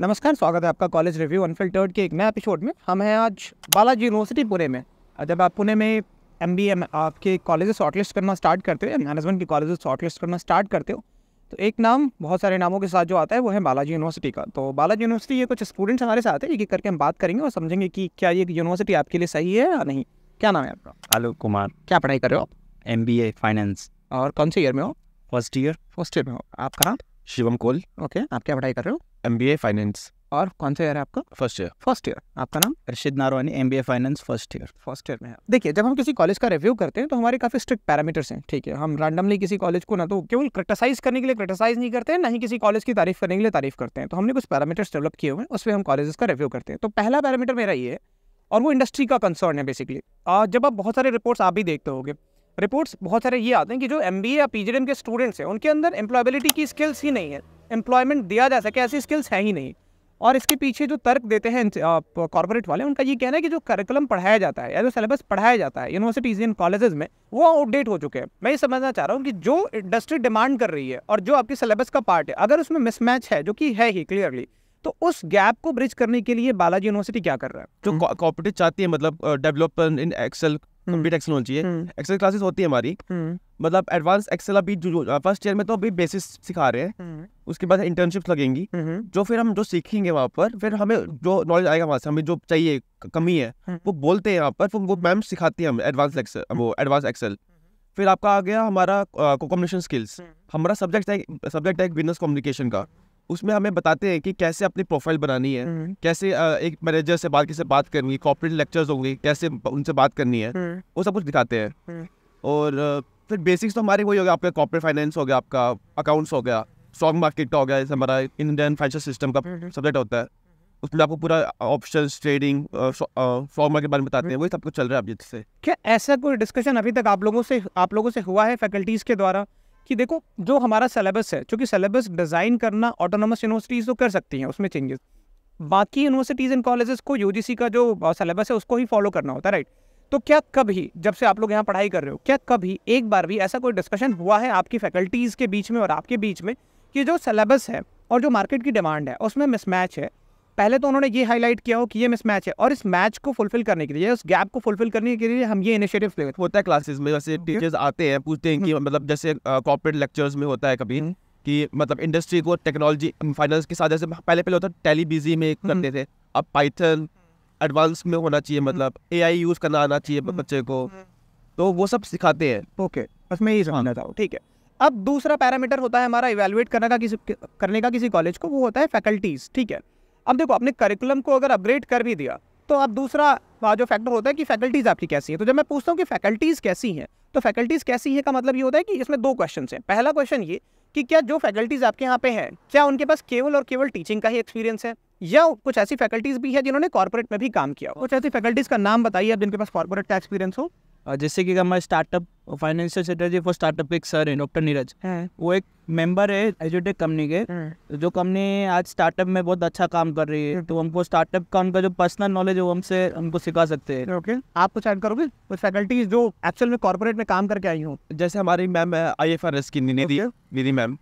नमस्कार स्वागत है आपका कॉलेज रिव्यू अनफिल्टर्ड के एक नए एपिसोड में हम हैं आज बालाजी यूनिवर्सिटी पुणे में जब आप पुणे में एम बी एम आपके कॉलेज शॉर्टलिस्ट करना स्टार्ट करते हो मैनेजमेंट के कॉलेज शॉर्टलिस्ट करना स्टार्ट करते हो तो एक नाम बहुत सारे नामों के साथ जो आता है वो है बालाजी यूनिवर्सिटी का तो बालाजी यूनिवर्सिटी ये कुछ स्टूडेंट्स हमारे साथ है एक एक करके हम बात करेंगे और समझेंगे कि क्या ये यूनिवर्सिटी आपके लिए सही है या नहीं क्या नाम है आपका आलोक कुमार क्या पढ़ाई कर रहे हो आप एम बी ए फाइनेंस और कौन से ईयर में हो फर्स्ट ईयर फर्स्ट ईयर में हो आपका नाम शिवम कोल ओके आप क्या पढ़ाई कर रहे हो एम बी ए फाइनेंस और कौन सा ईयर है आपका फर्स्ट ईयर फर्स्ट ईयर आपका नाम Rashid Naroni M B A finance first year first year में है देखिए जब हम किसी कॉलेज का रिव्यू करते हैं तो हमारे काफ़ी स्ट्रिक्ट पैरामीटर्स हैं ठीक है हम रैंडमली किसी कॉलेज को ना तो केवल क्रिटिसाइज करने के लिए क्रिटिसाइज नहीं करते हैं ना ही किसी कॉलेज की तारीफ करने के लिए तारीफ करते हैं तो हमने कुछ पैरामीटर्स डेवलप किए हुए हैं उस पर हम कॉलेज का रिव्यू करते हैं तो पहला पैरामीटर मेरा ये है और वो इंडस्ट्री का कंसर्न है बेसिकली जब आप बहुत सारे रिपोर्ट्स आप भी देखते होगे रिपोर्ट्स बहुत सारे ये आते हैं कि जो एम या पी के स्टूडेंट्स हैं उनके अंदर एम्प्लॉयबिलिटी की स्किल्स ही नहीं है एम्प्लॉयमेंट दिया जा सके ऐसी स्किल्स है ही नहीं और इसके पीछे जो तर्क देते हैं कॉर्पोरेट वाले उनका ये कहना है कि जो करिकुलम पढ़ाया जाता है या जो सिलेबस पढ़ाया जाता है यूनिवर्सिटीज़ इन कॉलेजेस में वो आउटडेट हो चुके हैं मैं ये समझना चाह रहा हूँ कि जो इंडस्ट्री डिमांड कर रही है और जो आपके सिलेबस का पार्ट है अगर उसमें मिसमैच है जो कि है ही क्लियरली तो उस गैप को ब्रिज करने के लिए बालाजी यूनिवर्सिटी क्या कर रहा है जो कॉपरेटिव चाहती है मतलब डेवलपमेंट इन एक्सेल कंप्लीट तो एक्सेल e होनी चाहिए एक्सेल हम्म। क्लासेस होती है हमारी हम्म। मतलब एडवांस एक्सेल अभी फर्स्ट ईयर में तो अभी बेसिस सिखा रहे हैं हम्म। उसके बाद इंटर्नशिप लगेंगी जो फिर हम जो सीखेंगे वहाँ पर फिर हमें जो नॉलेज आएगा वहाँ से हमें जो चाहिए कमी है वो बोलते हैं यहाँ पर फिर वो मैम सिखाती है हमें एडवांस एक्सेल वो एडवांस एक्सेल फिर आपका आ गया हमारा कम्युनिकेशन स्किल्स हमारा सब्जेक्ट है सब्जेक्ट है बिजनेस कम्युनिकेशन का उसमें हमें बताते हैं कि कैसे अपनी प्रोफाइल बनानी है हम्म। कैसे एक मैनेजर से बात कैसे बात करनी है कॉपरेट लेक्चर्स होंगे कैसे उनसे बात करनी है हम्म। वो सब कुछ दिखाते हैं हम्म। और फिर बेसिक्स तो हमारे वही हो गया आपका कॉपरेट फाइनेंस हो गया आपका अकाउंट्स हो गया स्टॉक मार्केट हो गया जैसे हमारा इंडियन फाइनेंशियल सिस्टम का सब्जेक्ट होता है उसमें आपको पूरा ऑप्शन ट्रेडिंग स्टॉक मार्केट बारे में बताते हैं वही सब कुछ चल रहा है अभी जिससे क्या ऐसा कोई डिस्कशन अभी तक आप लोगों से आप लोगों से हुआ है फैकल्टीज़ के द्वारा कि देखो जो हमारा सिलेबस है चूंकि सिलेबस डिज़ाइन करना ऑटोनोमस यूनिवर्सिटीज़ तो कर सकती हैं उसमें चेंजेस बाकी यूनिवर्सिटीज़ एंड कॉलेजेस को यूजीसी का जो सिलेबस है उसको ही फॉलो करना होता है राइट तो क्या कभी जब से आप लोग यहाँ पढ़ाई कर रहे हो क्या कभी एक बार भी ऐसा कोई डिस्कशन हुआ है आपकी फैकल्टीज़ के बीच में और आपके बीच में कि जो सिलेबस है और जो मार्केट की डिमांड है उसमें मिसमैच है पहले तो उन्होंने ये हाईलाइट किया हो कि ये मिस मैच है और इस मैच को फुलफिल करने के लिए उस गैप को फुलफिल करने के लिए हम ये इनिशिएटिव ले होता है क्लासेस में जैसे टीचर्स आते हैं पूछते हैं कि हम्म। मतलब जैसे कॉर्पोरेट लेक्चर्स में होता है कभी हम्म। कि मतलब इंडस्ट्री को टेक्नोलॉजी फाइनेंस के साथ जैसे पहले पहले होता है बिजी में हम्म। करते थे अब पाइथन एडवांस में होना चाहिए मतलब ए यूज़ करना आना चाहिए बच्चे को तो वो सब सिखाते हैं ओके बस मैं यही समझना था हाँ। ठीक है अब दूसरा पैरामीटर होता है हमारा इवेलुएट करने का किसी करने का किसी कॉलेज को वो होता है फैकल्टीज़ ठीक है अब देखो अपने करिकुलम को अगर अपग्रेड कर भी दिया तो अब दूसरा जो फैक्टर होता है कि फैकल्टीज़ आपकी कैसी है तो जब मैं पूछता हूँ कि फैकल्टीज़ कैसी हैं तो फैकल्टीज़ कैसी है का मतलब ये होता है कि इसमें दो क्वेश्चन हैं पहला क्वेश्चन ये कि क्या जो फैकल्टीज़ आपके यहाँ पे हैं क्या उनके पास केवल और केवल टीचिंग का ही एक्सपीरियंस है या कुछ ऐसी फैकल्टीज़ भी है जिन्होंने कॉर्पोरेट में भी काम किया हो कुछ ऐसी फैकल्टीज़ का नाम बताइए आप जिनके पास कॉर्पोरेट का एक्सपीरियंस हो जैसे कि हमारे startup financial strategy for startup के एक सर है डॉक्टर नीरज हाँ। वो एक मेंबर है एजुटेक कंपनी के हाँ। जो कंपनी आज स्टार्टअप में बहुत अच्छा काम कर रही है हाँ। तो हमको स्टार्टअप का उनका जो पर्सनल नॉलेज है वो हमसे हमको सिखा सकते हैं ओके आप कुछ ऐड करोगे कुछ फैकल्टीज जो एक्चुअल में कॉर्पोरेट में काम करके आई हूँ जैसे हमारी ma'am I F R S की निधि निधि मैम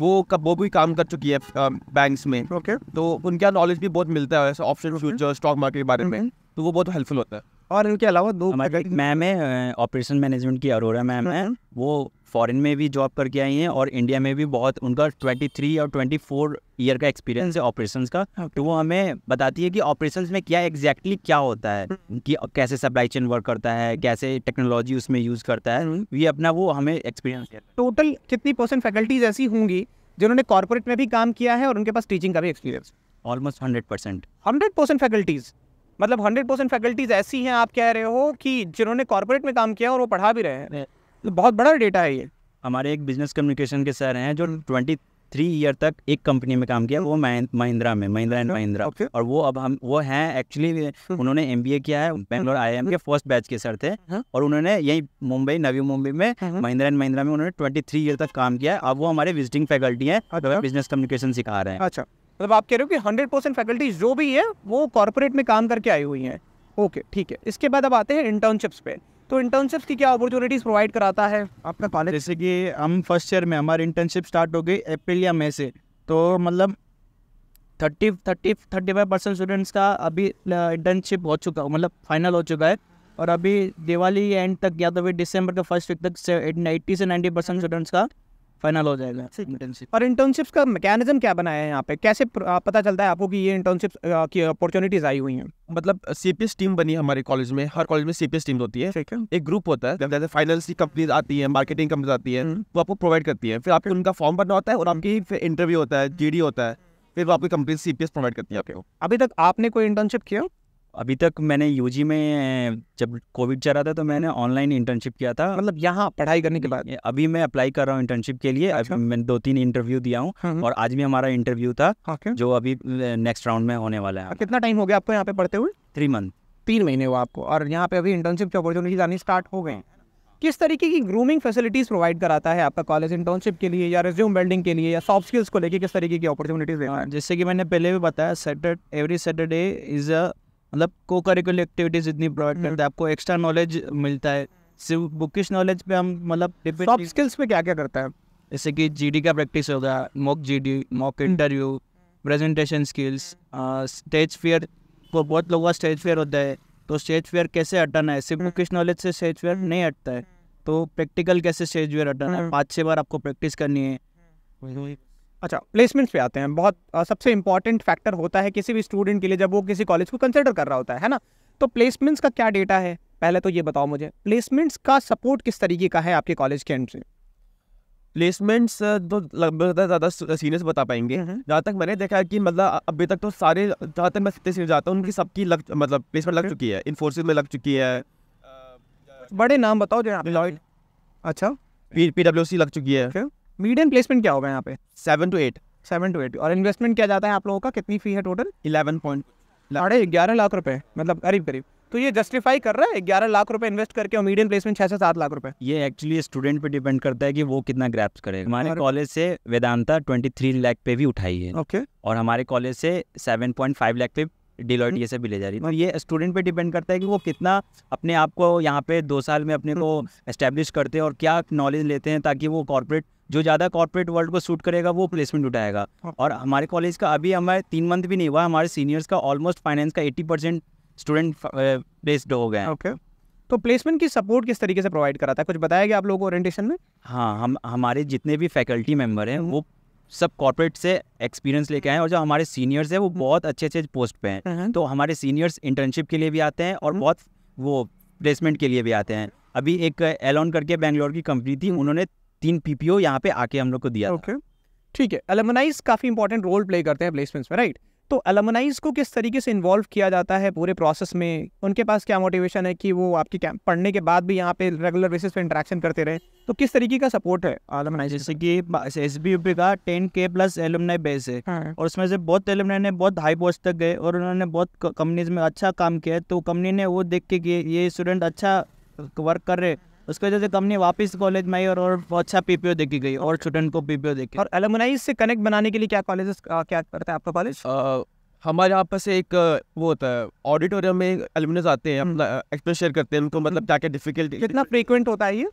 वो कब वो भी काम कर चुकी है बैंक में ओके तो उनका नॉलेज भी बहुत मिलता है ऑप्शन फ्यूचर स्टॉक मार्केट के बारे में तो वो बहुत हेल्पफुल होता है और इनके अलावा दो मैम है ऑपरेशन मैनेजमेंट की अरोरा मैम हम्म। है वो फॉरेन में भी जॉब करके आई हैं और इंडिया में भी बहुत उनका 23 और 24 ईयर का एक्सपीरियंस है ऑपरेशंस का तो वो हमें बताती है कि ऑपरेशंस में क्या एग्जैक्टली exactly क्या होता है हम्म। कि कैसे सप्लाई चेन वर्क करता है हम्म। कैसे टेक्नोलॉजी उसमें यूज़ करता है ये अपना वो हमें एक्सपीरियंस टोटल कितनी परसेंट फैकल्टीज ऐसी होंगी जिन्होंने कॉर्पोरेट में भी काम किया है और उनके पास टीचिंग का भी experience almost hundred percent hundred percent faculties मतलब हंड्रेड परसेंट फैकल्टीज ऐसी हैं आप कह रहे हो कि जिन्होंने कॉरपोरेट में काम किया और वो पढ़ा भी रहे हैं तो बहुत बड़ा डेटा है ये हमारे एक बिजनेस कम्युनिकेशन के सर हैं जो ट्वेंटी थ्री ईयर तक एक कंपनी में काम किया वो महिंद्रा में महिंद्रा एंड महिंद्रा okay. और वो अब हम वो हैं एक्चुअली हम्म। उन्होंने एम किया है बैंगलोर आई हम्म। के फर्स्ट हम्म। बैच के सर थे हा? और उन्होंने यही मुंबई नवी मुंबई में महिंद्रा एंड महिंद्रा में उन्होंने ट्वेंटी थ्री ईयर तक काम किया है अब वो हमारे विजिटिंग फैकल्टी है बिजनेस कम्युनिकेशन सिखा रहे हैं अच्छा मतलब आप कह रहे हो कि हंड्रेड परसेंट फैकल्टीज जो भी है वो कॉरपोरेट में काम करके आई हुई हैं ओके ठीक है इसके बाद अब आते हैं इंटर्नशिप्स पे तो इंटर्नशिप्स की क्या अपॉर्चुनिटीज़ प्रोवाइड कराता है आपका कॉलेज जैसे कि हम फर्स्ट ईयर में हमारी इंटर्नशिप स्टार्ट हो गई अप्रैल या मई से तो मतलब thirty thirty thirty five percent students का अभी इंटर्नशिप हो चुका मतलब फाइनल हो चुका है और अभी दिवाली एंड तक या तो फिर दिसंबर के फर्स्ट वीक तक एट्टी से नाइन्टी परसेंट स्टूडेंट्स का फाइनल हो जाएगा इंटर्नशिप और इंटर्नशिप्स का मैकेनिज्म क्या बनाया है यहाँ पे कैसे पता चलता है आपको कि ये इंटर्नशिप की अपॉर्चुनिटीज आई हुई हैं मतलब सीपीएस टीम बनी है हमारे कॉलेज में हर कॉलेज में सीपीएस टीम होती है एक ग्रुप होता है जैसे फाइनेंस की कंपनीज आती है मार्केटिंग कंपनीज आती है हम्म। वो आपको प्रोवाइड करती है फिर आपको उनका फॉर्म भरना होता है और हम्म। आपकी फिर इंटरव्यू होता है जीडी होता है फिर वो आपकी कंपनी सीपीएस प्रोवाइड करती है आपको अभी तक आपने कोई इंटर्नशिप किया अभी तक मैंने यूजी में जब कोविड चल रहा था तो मैंने ऑनलाइन इंटर्नशिप किया था मतलब यहाँ पढ़ाई करने के बाद अभी मैं अप्लाई कर रहा हूँ इंटर्नशिप के लिए अच्छा। मैंने दो तीन इंटरव्यू दिया हूँ हाँ, हाँ। और आज भी हमारा इंटरव्यू था जो अभी नेक्स्ट राउंड में होने वाला है कितना टाइम हो गया आपको यहाँ पे पढ़ते हुए थ्री मंथ तीन महीने हुआ आपको और यहाँ पे अभी इंटर्नशिप की अपॉर्चुनिटीज आनी स्टार्ट हो गए किस तरीके की ग्रूमिंग फैसिलिटीज प्रोवाइड कराता है आपका कॉलेज इंटर्नशिप के लिए या रिज्यूम बिल्डिंग के लिए या सॉफ्ट स्किल्स को लेके किस तरीके की अपॉर्चुनिटीज हाँ, है जैसे कि मैंने पहले भी बताया Saturday every Saturday is a मतलब को करिकुलर एक्टिविटीज इतनी प्रोवाइड हम्म। करते हैं आपको एक्स्ट्रा नॉलेज मिलता है सिर्फ बुकिश नॉलेज पे हम मतलब सॉफ्ट स्किल्स पे क्या क्या करता है जैसे कि जीडी का प्रैक्टिस होगा mock GD mock interview presentation skills stage fear को बहुत लोगों का स्टेज फेयर होता है तो स्टेज फेयर कैसे हटाना है सिर्फ बुकिश हम्म। नॉलेज से स्टेज फेयर नहीं हटता है तो प्रैक्टिकल कैसे स्टेज फेयर हटाना है हम्म। पाँच छः बार आपको प्रैक्टिस करनी है अच्छा प्लेसमेंट्स पे आते हैं बहुत आ, सबसे इंपॉर्टेंट फैक्टर होता है किसी भी स्टूडेंट के लिए जब वो किसी कॉलेज को कंसिडर कर रहा होता है है ना तो प्लेसमेंट्स का क्या डेटा है पहले तो ये बताओ मुझे प्लेसमेंट्स का सपोर्ट किस तरीके का है आपके कॉलेज के एंड से प्लेसमेंट्स तो लगभग ज़्यादा सीनियर्स बता पाएंगे हम्म, हम्म। जहाँ तक मैंने देखा है कि मतलब अभी तक तो सारे जहाँ तक मैं जितने सीनियर जाता हूँ उनकी सबकी लग मतलब प्लेसमेंट लग हम्म। चुकी है इन्फोर्सिस में लग चुकी है बड़े नाम बताओ जो अच्छा पी डब्ल्यू सी लग चुकी है मीडियम प्लेसमेंट क्या होगा यहाँ पे seven two eight seven two eight और इन्वेस्टमेंट क्या जाता है आप लोगों का कितनी फी है टोटल इलेवन पॉइंट साढ़े ग्यारह लाख रुपए मतलब करीब करीब तो ये जस्टिफाई कर रहा है ग्यारह लाख रुपए इन्वेस्ट करके और मीडियम प्लेसमेंट छह से सात लाख रुपए ये एक्चुअली स्टूडेंट पे डिपेंड करता है कि वो कितना ग्रैप्स करे हमारे कॉलेज से वेदांता ट्वेंटी थ्री लाख पे भी उठाई है ओके और हमारे कॉलेज से सेवन पॉइंट फाइव लाख पे डिलॉइट ये सब भी ले जा रही है और तो ये स्टूडेंट पे डिपेंड करता है कि वो कितना अपने आप को यहाँ पे दो साल में अपने को एस्टेब्लिश करते हैं और क्या नॉलेज लेते हैं ताकि वो कॉर्पोरेट जो ज़्यादा कॉर्पोरेट वर्ल्ड को सूट करेगा वो प्लेसमेंट उठाएगा हाँ। और हमारे कॉलेज का अभी हमारे तीन मंथ भी नहीं हुआ हमारे सीनियर्स का ऑलमोस्ट फाइनेंस का एट्टी स्टूडेंट प्लेस्ड हो गए ओके तो प्लेसमेंट की सपोर्ट किस तरीके से प्रोवाइड कराता है कुछ बताया गया आप लोगों को ओरिएंटेशन में हाँ हम हमारे जितने भी फैकल्टी मेंबर हैं वो सब कॉर्पोरेट से एक्सपीरियंस लेके आए और जो हमारे सीनियर्स हैं वो बहुत अच्छे अच्छे पोस्ट पे हैं हाँ। तो हमारे सीनियर्स इंटर्नशिप के लिए भी आते हैं और हाँ। बहुत वो प्लेसमेंट के लिए भी आते हैं अभी एक एलॉन करके बैंगलोर की कंपनी थी उन्होंने तीन पी पी ओ यहाँ पे आके हम लोग को दिया ओके ठीक है एलमनाइज काफ़ी इंपॉर्टेंट रोल प्ले करते हैं प्लेसमेंट्स में राइट तो अलमनाइज को किस तरीके से इन्वॉल्व किया जाता है पूरे प्रोसेस में उनके पास क्या मोटिवेशन है कि वो आपके कैंप पढ़ने के बाद भी यहाँ पे रेगुलर बेसिस पे इंटरेक्शन करते रहे तो किस तरीके का सपोर्ट है अलमनाइज जैसे कि एस बी यू पी का टेन के प्लस एलुमनाई बेस है हाँ। और उसमें से बहुत एलुमनाई ने बहुत हाई पोस्ट तक गए और उन्होंने बहुत कंपनीज में अच्छा काम किया तो कंपनी ने वो देख के कि ये स्टूडेंट अच्छा वर्क कर रहे उसकी वजह से कंपनी वापस कॉलेज में आई और, और अच्छा पी पी देखी गई और स्टूडेंट को पी पी देखी और एलमनाइज से कनेक्ट बनाने के लिए क्या कॉलेज क्या करता है आपका कॉलेज हमारे यहाँ पास एक वो होता है ऑडिटोरियम में एलुमिनस आते हैं अपना एक्सप्रेस हम्म। शेयर करते हैं उनको मतलब क्या क्या डिफिकल्टी कितना फ्रीक्वेंट होता है ये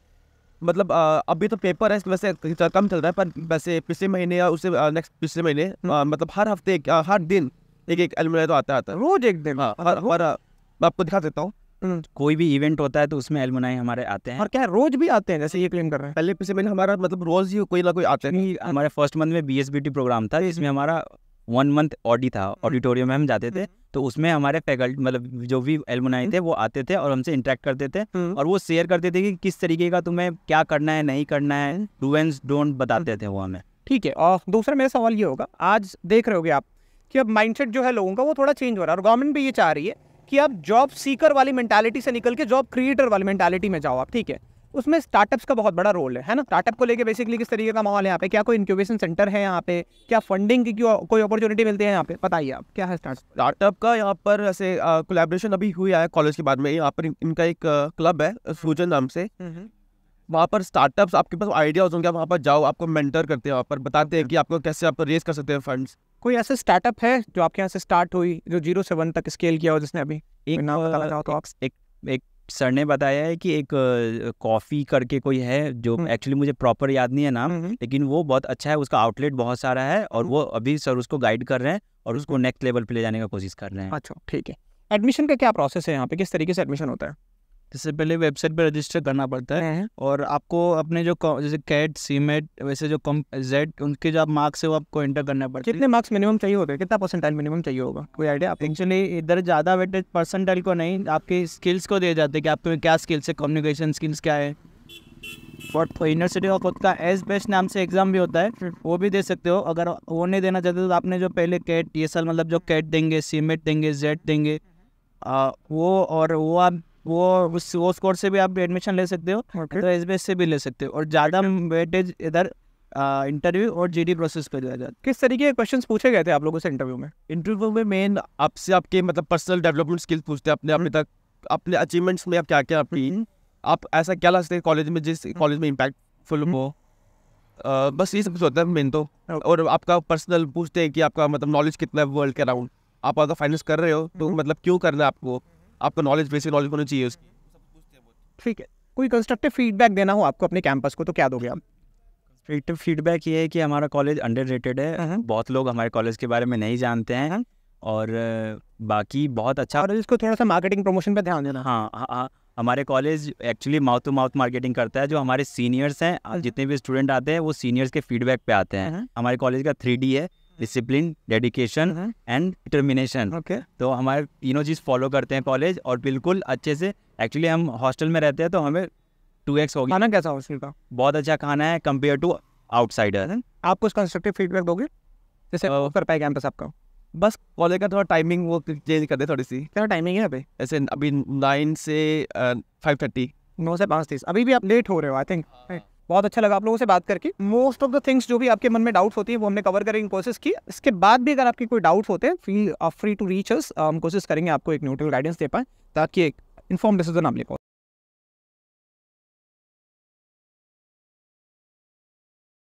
मतलब अभी तो पेपर है वैसे कम चल रहा है पर वैसे पिछले महीने या उससे नेक्स्ट पिछले महीने हम्म। मतलब हर हफ्ते हर दिन एक एक एलुमिनाई तो आता आता है रोज एक दिन हाँ मतलब हर, हर, आपको दिखा देता हूँ हम्म। कोई भी इवेंट होता है तो उसमें एलमुनाई हमारे आते हैं और क्या रोज भी आते हैं जैसे ये क्लेम कर रहे हैं पहले से मैंने हमारा मतलब रोज ही कोई ना कोई आते हैं हमारे फर्स्ट मंथ में बी प्रोग्राम था हम्म। जिसमें हमारा वन मंथ ऑडी था ऑडिटोरियम हम्म। में हम जाते थे तो उसमें हमारे फैकल्टी मतलब जो भी एलमुनाई थे वो आते थे और हमसे इंटरेक्ट करते थे और वो शेयर करते थे कि किस तरीके का तुम्हें क्या करना है नहीं करना है डू एंड डोंट बताते थे वो हमें ठीक है और दूसरा मेरा सवाल ये होगा आज देख रहे होगे आप कि अब माइंडसेट जो है लोगों का वो थोड़ा चेंज हो रहा है और गवर्नमेंट भी ये चाह रही है कि आप जॉब सीकर वाली मेंटालिटी से निकल के जॉब क्रिएटर वाली मेंटालिटी में जाओ आप ठीक है उसमें स्टार्टअप्स का बहुत बड़ा रोल है है ना स्टार्टअप को लेके बेसिकली किस तरीके का माहौल है यहाँ पे क्या कोई इंक्यूबेशन सेंटर है यहाँ पे क्या फंडिंग की कोई अपॉर्चुनिटी मिलती है यहाँ पे बताइए आप क्या है स्टार्टअप स्टार्टअप का यहाँ पर ऐसे कोलेब्रेशन अभी हुआ है कॉलेज के बाद में यहाँ पर इनका एक क्लब है सूजन हम्म। नाम से हम्म, हम्म। वहाँ पर स्टार्टअप्स आपके पास आइडियाज होंगे आप वहाँ पर जाओ आपको मेंटर करते हैं वहाँ पर बताते हैं कि आपको कैसे आप रेस कर सकते हैं फंड्स कोई ऐसा स्टार्टअप है जो आपके यहाँ से स्टार्ट हुई जो जीरो से वन तक स्केल किया हो जिसने अभी एक नाम बताना तो एक एक सर ने बताया है कि एक कॉफ़ी करके कोई है जो एक्चुअली हम्म। मुझे प्रॉपर याद नहीं है नाम हम्म, हम्म। लेकिन वो बहुत अच्छा है उसका आउटलेट बहुत सारा है और वो अभी सर उसको गाइड कर रहे हैं और उसको नेक्स्ट लेवल पे ले जाने का कोशिश कर रहे हैं अच्छा ठीक है एडमिशन का क्या प्रोसेस है यहाँ पे किस तरीके से एडमिशन होता है जिससे पहले वेबसाइट पर रजिस्टर करना पड़ता है हाँ। और आपको अपने जो जैसे कैट सीमेट वैसे जो कम जेड उनके जो आप मार्क्स है वो आपको एंटर करना पड़ता है कितने मार्क्स मिनिमम चाहिए होते हैं कितना परसेंटाइल मिनिमम चाहिए होगा कोई आइडिया आप एक्चुअली इधर ज़्यादा वेटेज परसेंटाइल को नहीं आपके स्किल्स को दिए जाते हैं कि आपके क्या स्किल्स है कम्युनिकेशन स्किल्स क्या है बट यूनिवर्सिटी ऑफ खुद का एस बेस्ट नाम से एग्ज़ाम भी होता है वो भी दे सकते हो अगर वो नहीं देना चाहते तो आपने जो पहले कैट ये मतलब जो कैट देंगे सीमेट देंगे जेड देंगे आ, वो और वो आप वो उस वो स्कोर से भी आप एडमिशन ले सकते हो okay. तो एस से भी ले सकते हो और ज़्यादा वेटेज इधर इंटरव्यू और जी डी प्रोसेस पर दिया जाता है किस तरीके के क्वेश्चन पूछे गए थे आप लोगों से इंटरव्यू में इंटरव्यू में मेन आपसे आपके मतलब पर्सनल डेवलपमेंट स्किल्स पूछते हैं अपने अपने हम्म। तक अपने अचीवमेंट्स में आप क्या क्या अपनी आप ऐसा क्या ला सकते हैं कॉलेज में जिस कॉलेज हम्म। में फुल हम्म। हो बस ये सब कुछ होता है मेन तो और आपका पर्सनल पूछते हैं कि आपका मतलब नॉलेज कितना है वर्ल्ड के अराउंड आप अगर फाइनेंस कर रहे हो तो मतलब क्यों करना है आपको आपका नॉलेज बेसिक नॉलेज होना चाहिए उसकी ठीक है कोई कंस्ट्रक्टिव फीडबैक देना हो आपको अपने कैंपस को तो क्या दोगे आप कंस्ट्रक्टिव फीडबैक ये है कि हमारा कॉलेज अंडर है हम्म। बहुत लोग हमारे कॉलेज के बारे में नहीं जानते हैं हम्म। और बाकी बहुत अच्छा और इसको थोड़ा सा मार्केटिंग प्रमोशन पे ध्यान देना हाँ, हाँ, हाँ हमारे college actually mouth to mouth marketing करता है जो हमारे सीनियर्स हैं हम्म। जितने भी स्टूडेंट आते हैं वो सीनियर्स के फीडबैक पे आते हैं हमारे कॉलेज का थ्री है discipline dedication and determination okay तो हमारे तीनों चीज़ फॉलो करते हैं कॉलेज और बिल्कुल अच्छे से एक्चुअली हम हॉस्टल में रहते हैं तो हमें टू एक्स होगी खाना कैसा हॉस्टल का बहुत अच्छा खाना है कम्पेयर टू आउटसाइडर आप कुछ कंस्ट्रक्टिव फीडबैक दोगे जैसे कर पाए कैंपस आपका बस कॉलेज का थोड़ा टाइमिंग वो चेंज कर दे थोड़ी सी क्या टाइमिंग है यहाँ पे ऐसे अभी नाइन से फाइव uh, थर्टी नौ से पाँच तीस अभी भी आप लेट हो रहे हो आई थिंक बहुत अच्छा लगा आप लोगों से बात करके मोस्ट ऑफ द थिंग्स जो भी आपके मन में डाउट होती है वो हमने कवर करने की कोशिश की इसके बाद भी अगर आपके कोई डाउट होते हैं feel free to reach us हम कोशिश करेंगे आपको एक न्यूट्रल गाइडेंस दे पाए ताकि एक इन्फॉर्म डिसीजन आप ले पाओ